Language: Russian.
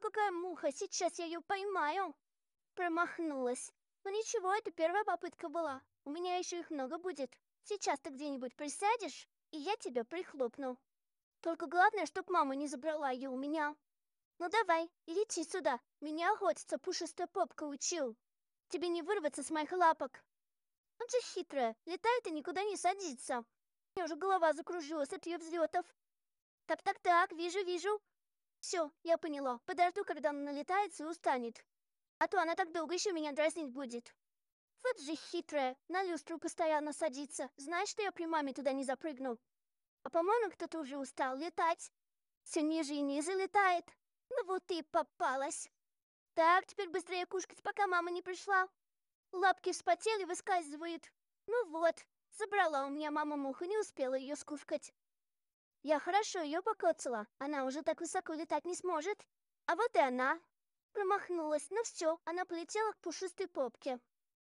какая муха! Сейчас я ее поймаю!» Промахнулась. Но «Ну, ничего, это первая попытка была. У меня еще их много будет. Сейчас ты где-нибудь присядешь, и я тебя прихлопну. Только главное, чтоб мама не забрала ее у меня. Ну давай, лети сюда. Меня охотится пушистая попка учил. Тебе не вырваться с моих лапок. Он «Ну, же хитрая, летает и никуда не садится. У меня уже голова закружилась от ее взлетов. Так-так-так, вижу, вижу. Все, я поняла. Подожду, когда она налетается и устанет. А то она так долго еще меня дразнить будет. Вот же хитрая, на люстру постоянно садится. Знаешь, что я при маме туда не запрыгну. А по-моему, кто-то уже устал летать. Все ниже и ниже летает. Ну вот и попалась. Так, теперь быстрее кушать, пока мама не пришла. Лапки вспотели, выскальзывают. Ну вот, забрала у меня мама муху, не успела ее скушкать. Я хорошо ее покоцала, она уже так высоко летать не сможет. А вот и она. Промахнулась, но ну все, она полетела к пушистой попке.